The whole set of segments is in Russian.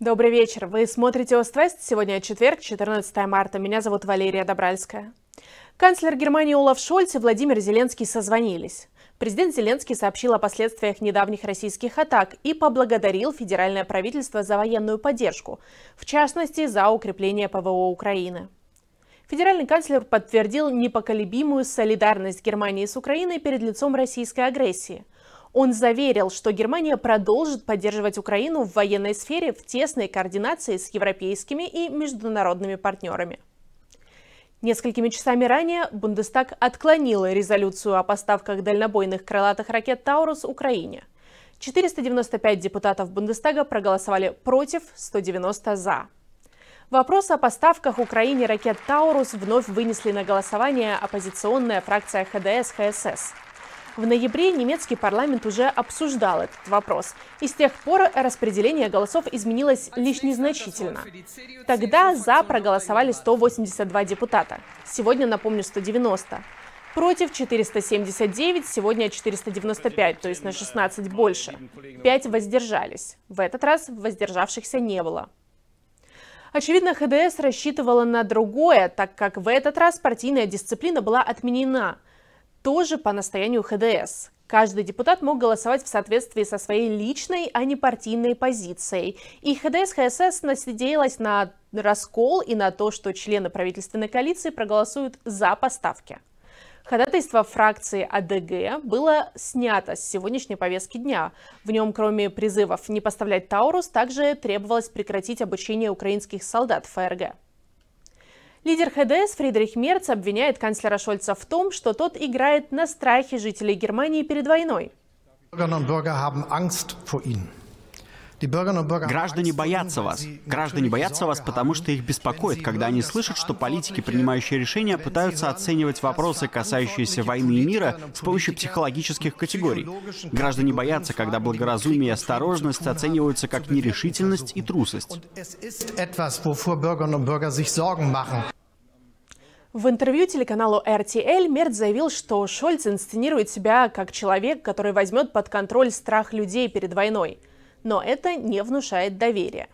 Добрый вечер. Вы смотрите Оствест. Сегодня четверг, 14 марта. Меня зовут Валерия Добральская. Канцлер Германии Олаф Шольц и Владимир Зеленский созвонились. Президент Зеленский сообщил о последствиях недавних российских атак и поблагодарил федеральное правительство за военную поддержку, в частности, за укрепление ПВО Украины. Федеральный канцлер подтвердил непоколебимую солидарность Германии с Украиной перед лицом российской агрессии – он заверил, что Германия продолжит поддерживать Украину в военной сфере в тесной координации с европейскими и международными партнерами. Несколькими часами ранее Бундестаг отклонил резолюцию о поставках дальнобойных крылатых ракет «Таурус» Украине. 495 депутатов Бундестага проголосовали против, 190 – за. Вопрос о поставках Украине ракет «Таурус» вновь вынесли на голосование оппозиционная фракция ХДС-ХСС – в ноябре немецкий парламент уже обсуждал этот вопрос, и с тех пор распределение голосов изменилось лишь незначительно. Тогда за проголосовали 182 депутата, сегодня, напомню, 190 против 479, сегодня 495, то есть на 16 больше. 5 воздержались. В этот раз воздержавшихся не было. Очевидно, ХДС рассчитывала на другое, так как в этот раз партийная дисциплина была отменена тоже по настоянию ХДС. Каждый депутат мог голосовать в соответствии со своей личной, а не партийной позицией. И ХДС-ХСС насиделась на раскол и на то, что члены правительственной коалиции проголосуют за поставки. Ходатайство фракции АДГ было снято с сегодняшней повестки дня. В нем, кроме призывов не поставлять Таурус, также требовалось прекратить обучение украинских солдат ФРГ. Лидер ХДС Фридрих Мерц обвиняет канцлера Шольца в том, что тот играет на страхе жителей Германии перед войной. Граждане боятся вас. Граждане боятся вас, потому что их беспокоит, когда они слышат, что политики, принимающие решения, пытаются оценивать вопросы, касающиеся войны и мира, с помощью психологических категорий. Граждане боятся, когда благоразумие и осторожность оцениваются как нерешительность и трусость. В интервью телеканалу RTL Мерц заявил, что Шольц инсценирует себя как человек, который возьмет под контроль страх людей перед войной. Но это не внушает доверия.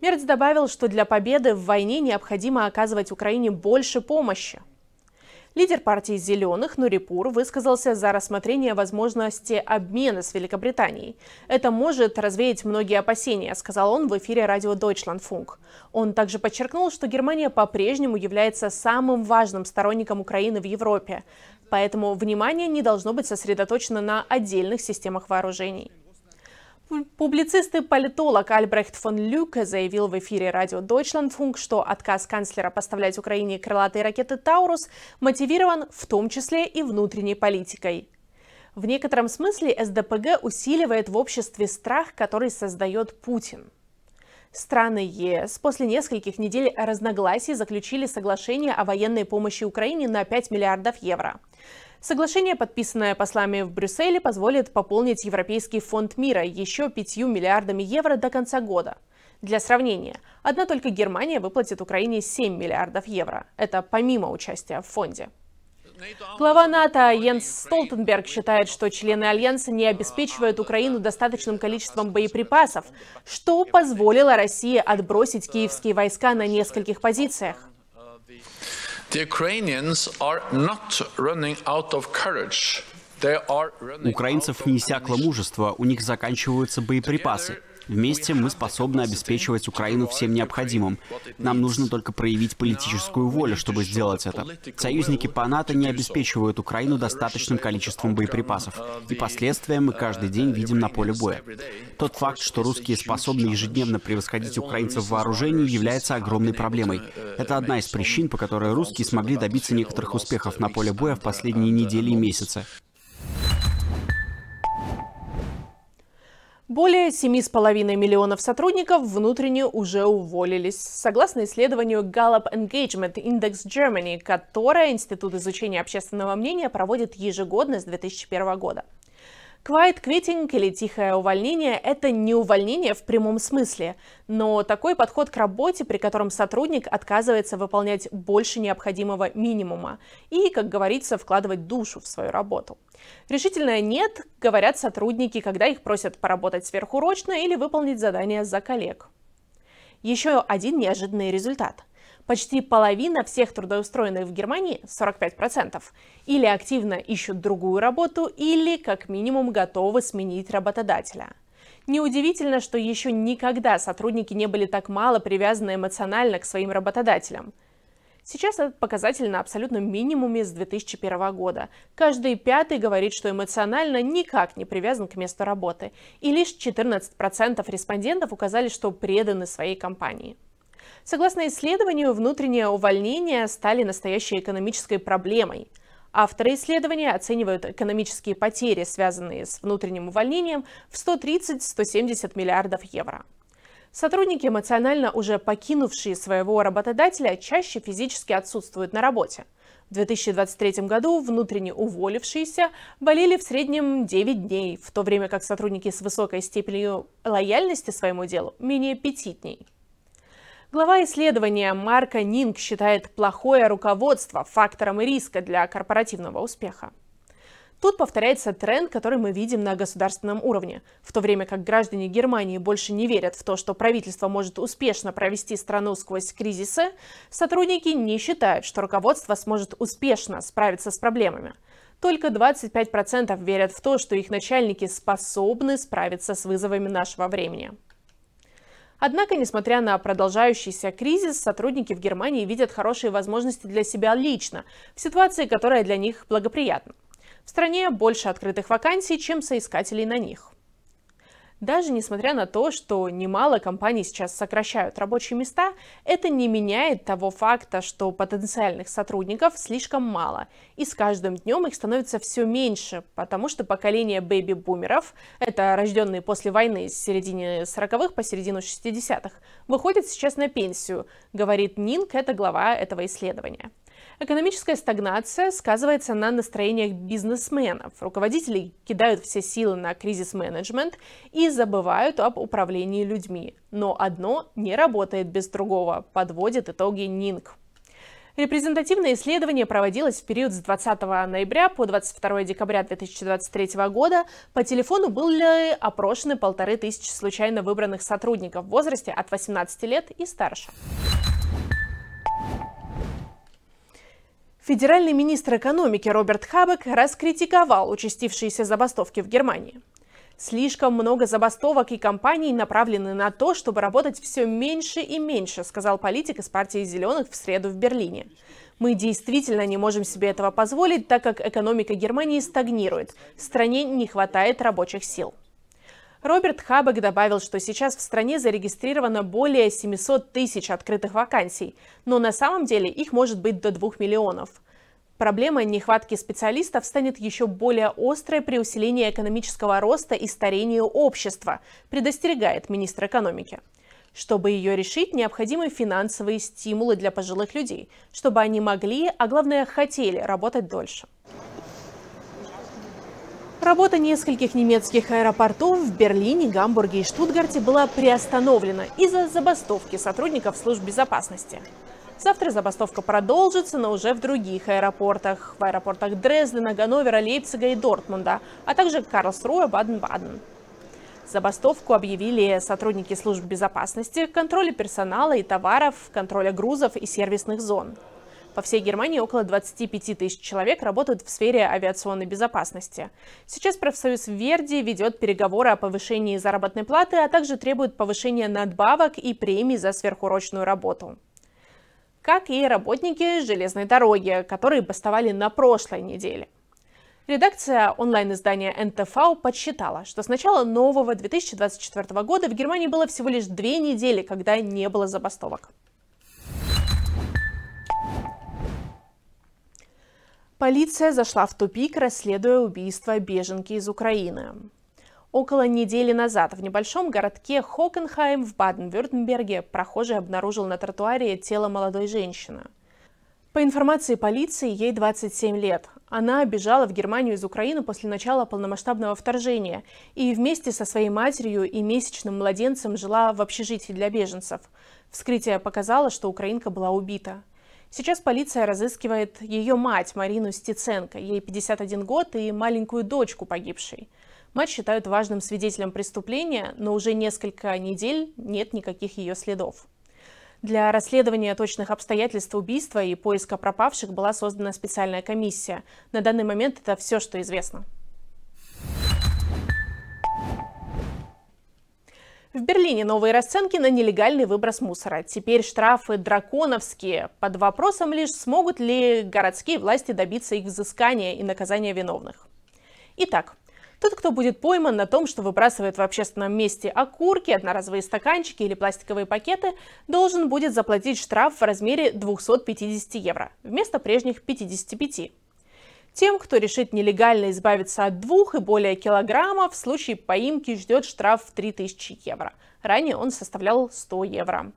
Мерц добавил, что для победы в войне необходимо оказывать Украине больше помощи. Лидер партии «Зеленых» Нурипур высказался за рассмотрение возможности обмена с Великобританией. «Это может развеять многие опасения», — сказал он в эфире радио Deutschlandfunk. Он также подчеркнул, что Германия по-прежнему является самым важным сторонником Украины в Европе, поэтому внимание не должно быть сосредоточено на отдельных системах вооружений. Публицист и политолог Альбрехт фон Люке заявил в эфире радио Deutschlandfunk, что отказ канцлера поставлять Украине крылатые ракеты «Таурус» мотивирован в том числе и внутренней политикой. В некотором смысле СДПГ усиливает в обществе страх, который создает Путин. Страны ЕС после нескольких недель разногласий заключили соглашение о военной помощи Украине на 5 миллиардов евро. Соглашение, подписанное послами в Брюсселе, позволит пополнить Европейский фонд мира еще 5 миллиардами евро до конца года. Для сравнения, одна только Германия выплатит Украине 7 миллиардов евро. Это помимо участия в фонде. Глава НАТО Йенс Столтенберг считает, что члены Альянса не обеспечивают Украину достаточным количеством боеприпасов, что позволило России отбросить киевские войска на нескольких позициях. Украинцев не иссякло мужество, у них заканчиваются боеприпасы. Вместе мы способны обеспечивать Украину всем необходимым. Нам нужно только проявить политическую волю, чтобы сделать это. Союзники по НАТО не обеспечивают Украину достаточным количеством боеприпасов, и последствия мы каждый день видим на поле боя. Тот факт, что русские способны ежедневно превосходить украинцев в вооружении, является огромной проблемой. Это одна из причин, по которой русские смогли добиться некоторых успехов на поле боя в последние недели и месяцы. Более 7,5 миллионов сотрудников внутренне уже уволились. Согласно исследованию Gallup Engagement Index Germany, которое Институт изучения общественного мнения проводит ежегодно с 2001 года. Quiet quitting или тихое увольнение – это не увольнение в прямом смысле, но такой подход к работе, при котором сотрудник отказывается выполнять больше необходимого минимума и, как говорится, вкладывать душу в свою работу. Решительное «нет» говорят сотрудники, когда их просят поработать сверхурочно или выполнить задание за коллег. Еще один неожиданный результат. Почти половина всех трудоустроенных в Германии, 45%, или активно ищут другую работу, или как минимум готовы сменить работодателя. Неудивительно, что еще никогда сотрудники не были так мало привязаны эмоционально к своим работодателям. Сейчас этот показатель на абсолютном минимуме с 2001 года. Каждый пятый говорит, что эмоционально никак не привязан к месту работы. И лишь 14% респондентов указали, что преданы своей компании. Согласно исследованию, внутренние увольнения стали настоящей экономической проблемой. Авторы исследования оценивают экономические потери, связанные с внутренним увольнением, в 130-170 миллиардов евро. Сотрудники, эмоционально уже покинувшие своего работодателя, чаще физически отсутствуют на работе. В 2023 году внутренне уволившиеся болели в среднем 9 дней, в то время как сотрудники с высокой степенью лояльности своему делу менее 5 дней. Глава исследования Марка Нинг считает плохое руководство фактором риска для корпоративного успеха. Тут повторяется тренд, который мы видим на государственном уровне. В то время как граждане Германии больше не верят в то, что правительство может успешно провести страну сквозь кризисы, сотрудники не считают, что руководство сможет успешно справиться с проблемами. Только 25% верят в то, что их начальники способны справиться с вызовами нашего времени. Однако, несмотря на продолжающийся кризис, сотрудники в Германии видят хорошие возможности для себя лично, в ситуации, которая для них благоприятна. В стране больше открытых вакансий, чем соискателей на них. Даже несмотря на то, что немало компаний сейчас сокращают рабочие места, это не меняет того факта, что потенциальных сотрудников слишком мало, и с каждым днем их становится все меньше, потому что поколение бэби-бумеров, это рожденные после войны с середины 40-х по середину 60-х, выходит сейчас на пенсию, говорит Нинк, это глава этого исследования. Экономическая стагнация сказывается на настроениях бизнесменов. Руководители кидают все силы на кризис-менеджмент и забывают об управлении людьми. Но одно не работает без другого, подводит итоги Нинг. Репрезентативное исследование проводилось в период с 20 ноября по 22 декабря 2023 года. По телефону были опрошены полторы тысячи случайно выбранных сотрудников в возрасте от 18 лет и старше. Федеральный министр экономики Роберт Хабек раскритиковал участившиеся забастовки в Германии. Слишком много забастовок и компаний направлены на то, чтобы работать все меньше и меньше, сказал политик из партии «Зеленых» в среду в Берлине. Мы действительно не можем себе этого позволить, так как экономика Германии стагнирует. В стране не хватает рабочих сил. Роберт Хабек добавил, что сейчас в стране зарегистрировано более 700 тысяч открытых вакансий, но на самом деле их может быть до 2 миллионов. Проблема нехватки специалистов станет еще более острой при усилении экономического роста и старению общества, предостерегает министр экономики. Чтобы ее решить, необходимы финансовые стимулы для пожилых людей, чтобы они могли, а главное хотели работать дольше. Работа нескольких немецких аэропортов в Берлине, Гамбурге и Штутгарте была приостановлена из-за забастовки сотрудников служб безопасности. Завтра забастовка продолжится, но уже в других аэропортах. В аэропортах Дрездена, Ганновера, Лейпцига и Дортмунда, а также Карлсруэ, Баден-Баден. Забастовку объявили сотрудники служб безопасности, контроля персонала и товаров, контроля грузов и сервисных зон. По всей Германии около 25 тысяч человек работают в сфере авиационной безопасности. Сейчас профсоюз Верди ведет переговоры о повышении заработной платы, а также требует повышения надбавок и премий за сверхурочную работу как и работники железной дороги, которые бастовали на прошлой неделе. Редакция онлайн-издания НТФ подсчитала, что с начала нового 2024 года в Германии было всего лишь две недели, когда не было забастовок. Полиция зашла в тупик, расследуя убийство беженки из Украины. Около недели назад в небольшом городке Хокенхайм в Баден-Вюртемберге прохожий обнаружил на тротуаре тело молодой женщины. По информации полиции, ей 27 лет. Она бежала в Германию из Украины после начала полномасштабного вторжения и вместе со своей матерью и месячным младенцем жила в общежитии для беженцев. Вскрытие показало, что украинка была убита. Сейчас полиция разыскивает ее мать Марину Стеценко, ей 51 год, и маленькую дочку погибшей. Мать считают важным свидетелем преступления, но уже несколько недель нет никаких ее следов. Для расследования точных обстоятельств убийства и поиска пропавших была создана специальная комиссия. На данный момент это все, что известно. В Берлине новые расценки на нелегальный выброс мусора. Теперь штрафы драконовские. Под вопросом лишь, смогут ли городские власти добиться их взыскания и наказания виновных. Итак, тот, кто будет пойман на том, что выбрасывает в общественном месте окурки, одноразовые стаканчики или пластиковые пакеты, должен будет заплатить штраф в размере 250 евро вместо прежних 55. Тем, кто решит нелегально избавиться от двух и более килограммов, в случае поимки ждет штраф в 3000 евро. Ранее он составлял 100 евро.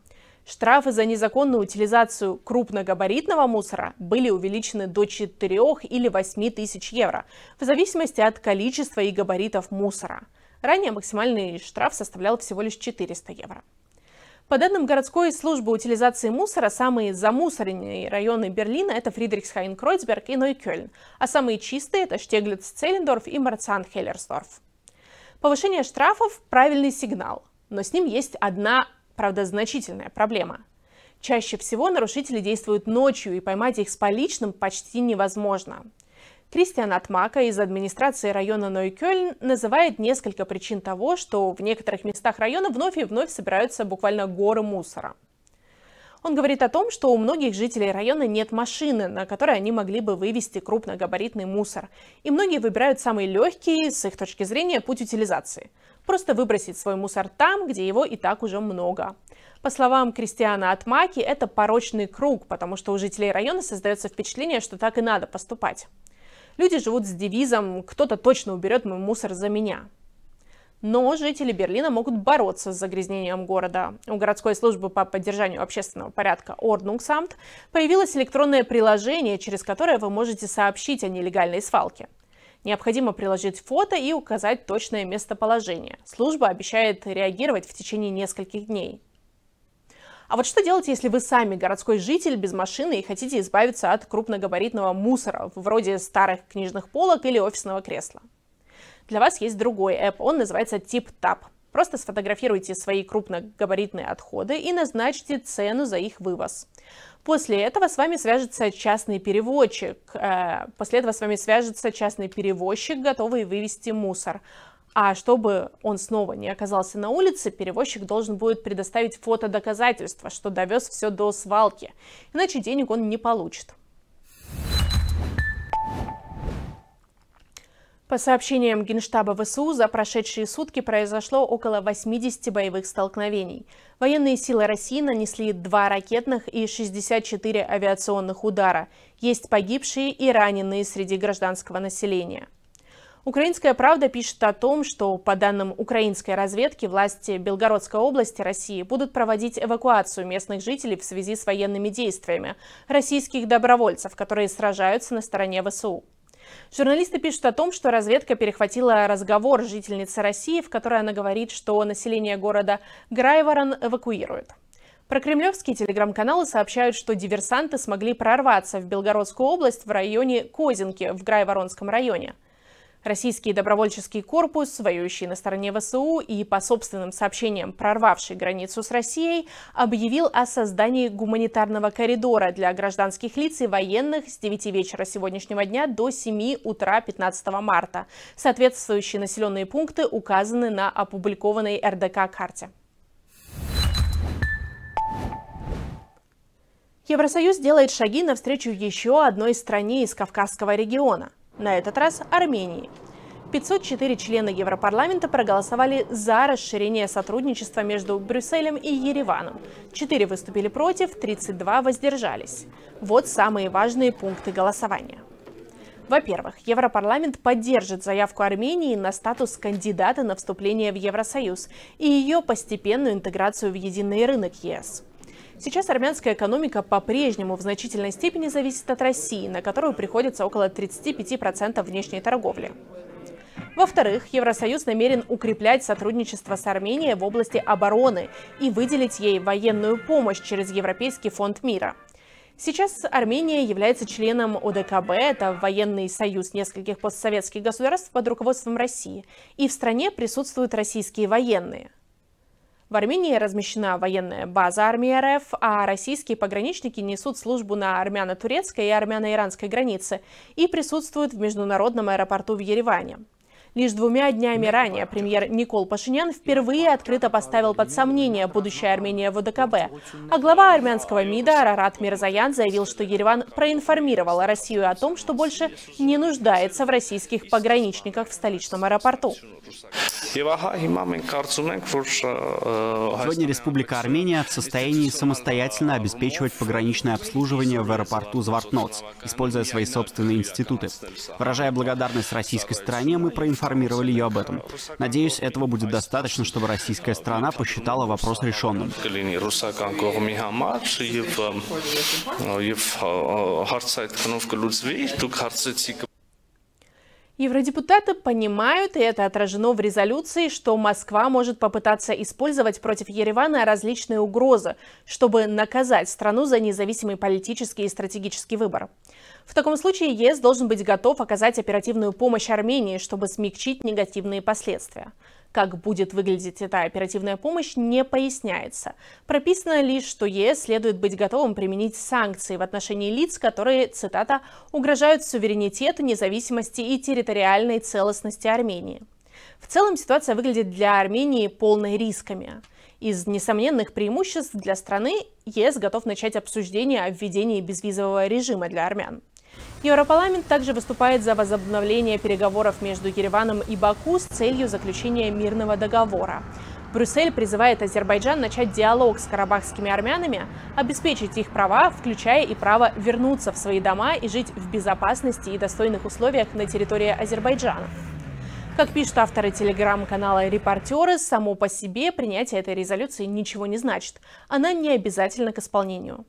Штрафы за незаконную утилизацию крупногабаритного мусора были увеличены до 4 или 8 тысяч евро, в зависимости от количества и габаритов мусора. Ранее максимальный штраф составлял всего лишь 400 евро. По данным городской службы утилизации мусора, самые замусоренные районы Берлина – это Фридрихсхайн-Кройцберг и Нойкёльн, а самые чистые – это Штеглиц-Целлендорф и Марцан-Хеллерсдорф. Повышение штрафов – правильный сигнал, но с ним есть одна, правда, значительная проблема. Чаще всего нарушители действуют ночью, и поймать их с поличным почти невозможно. Кристиан Атмака из администрации района Нойкёльн называет несколько причин того, что в некоторых местах района вновь и вновь собираются буквально горы мусора. Он говорит о том, что у многих жителей района нет машины, на которой они могли бы вывести крупногабаритный мусор. И многие выбирают самый легкий, с их точки зрения, путь утилизации. Просто выбросить свой мусор там, где его и так уже много. По словам Кристиана Атмаки, это порочный круг, потому что у жителей района создается впечатление, что так и надо поступать. Люди живут с девизом «кто-то точно уберет мой мусор за меня». Но жители Берлина могут бороться с загрязнением города. У городской службы по поддержанию общественного порядка Ordnungsamt появилось электронное приложение, через которое вы можете сообщить о нелегальной свалке. Необходимо приложить фото и указать точное местоположение. Служба обещает реагировать в течение нескольких дней. А вот что делать, если вы сами городской житель без машины и хотите избавиться от крупногабаритного мусора, вроде старых книжных полок или офисного кресла? Для вас есть другой app, он называется TipTap. Просто сфотографируйте свои крупногабаритные отходы и назначьте цену за их вывоз. После этого с вами свяжется частный переводчик. Э, после этого с вами свяжется частный перевозчик, готовый вывести мусор. А чтобы он снова не оказался на улице, перевозчик должен будет предоставить фото доказательства, что довез все до свалки, иначе денег он не получит. По сообщениям Генштаба ВСУ, за прошедшие сутки произошло около 80 боевых столкновений. Военные силы России нанесли два ракетных и 64 авиационных удара. Есть погибшие и раненые среди гражданского населения. Украинская правда пишет о том, что, по данным украинской разведки, власти Белгородской области России будут проводить эвакуацию местных жителей в связи с военными действиями российских добровольцев, которые сражаются на стороне ВСУ. Журналисты пишут о том, что разведка перехватила разговор жительницы России, в которой она говорит, что население города Грайворон эвакуирует. Про кремлевские телеграм-каналы сообщают, что диверсанты смогли прорваться в Белгородскую область в районе Козинки в Грайворонском районе – Российский добровольческий корпус, воюющий на стороне ВСУ и по собственным сообщениям прорвавший границу с Россией, объявил о создании гуманитарного коридора для гражданских лиц и военных с 9 вечера сегодняшнего дня до 7 утра 15 марта. Соответствующие населенные пункты указаны на опубликованной РДК-карте. Евросоюз делает шаги навстречу еще одной стране из Кавказского региона – на этот раз Армении. 504 члена Европарламента проголосовали за расширение сотрудничества между Брюсселем и Ереваном. 4 выступили против, 32 воздержались. Вот самые важные пункты голосования. Во-первых, Европарламент поддержит заявку Армении на статус кандидата на вступление в Евросоюз и ее постепенную интеграцию в единый рынок ЕС. Сейчас армянская экономика по-прежнему в значительной степени зависит от России, на которую приходится около 35% внешней торговли. Во-вторых, Евросоюз намерен укреплять сотрудничество с Арменией в области обороны и выделить ей военную помощь через Европейский фонд мира. Сейчас Армения является членом ОДКБ, это военный союз нескольких постсоветских государств под руководством России, и в стране присутствуют российские военные – в Армении размещена военная база армии РФ, а российские пограничники несут службу на армяно-турецкой и армяно-иранской границе и присутствуют в международном аэропорту в Ереване. Лишь двумя днями ранее премьер Никол Пашинян впервые открыто поставил под сомнение будущее Армении в ОДКБ. А глава армянского МИДа Арарат Мирзаян заявил, что Ереван проинформировал Россию о том, что больше не нуждается в российских пограничниках в столичном аэропорту. Э, Сегодня Республика Армения в состоянии самостоятельно обеспечивать пограничное обслуживание в аэропорту Звартноц, используя свои собственные институты. Выражая благодарность российской стороне, мы проинформировали информировали ее об этом. Надеюсь, этого будет достаточно, чтобы российская страна посчитала вопрос решенным. Евродепутаты понимают, и это отражено в резолюции, что Москва может попытаться использовать против Еревана различные угрозы, чтобы наказать страну за независимый политический и стратегический выбор. В таком случае ЕС должен быть готов оказать оперативную помощь Армении, чтобы смягчить негативные последствия. Как будет выглядеть эта оперативная помощь, не поясняется. Прописано лишь, что ЕС следует быть готовым применить санкции в отношении лиц, которые, цитата, «угрожают суверенитету, независимости и территориальной целостности Армении». В целом ситуация выглядит для Армении полной рисками. Из несомненных преимуществ для страны ЕС готов начать обсуждение о введении безвизового режима для армян. Европарламент также выступает за возобновление переговоров между Ереваном и Баку с целью заключения мирного договора. Брюссель призывает Азербайджан начать диалог с карабахскими армянами, обеспечить их права, включая и право вернуться в свои дома и жить в безопасности и достойных условиях на территории Азербайджана. Как пишут авторы телеграм-канала «Репортеры», само по себе принятие этой резолюции ничего не значит. Она не обязательна к исполнению.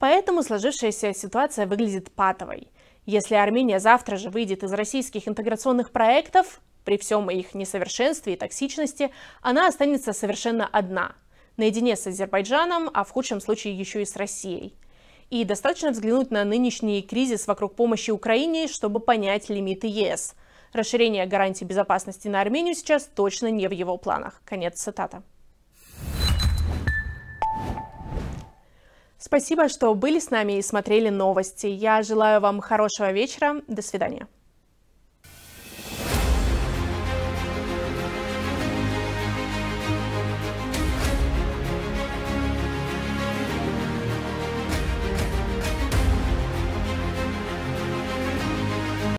Поэтому сложившаяся ситуация выглядит патовой. Если Армения завтра же выйдет из российских интеграционных проектов, при всем их несовершенстве и токсичности, она останется совершенно одна, наедине с Азербайджаном, а в худшем случае еще и с Россией. И достаточно взглянуть на нынешний кризис вокруг помощи Украине, чтобы понять лимиты ЕС. Расширение гарантий безопасности на Армению сейчас точно не в его планах. Конец цитата. Спасибо, что были с нами и смотрели новости. Я желаю вам хорошего вечера. До свидания.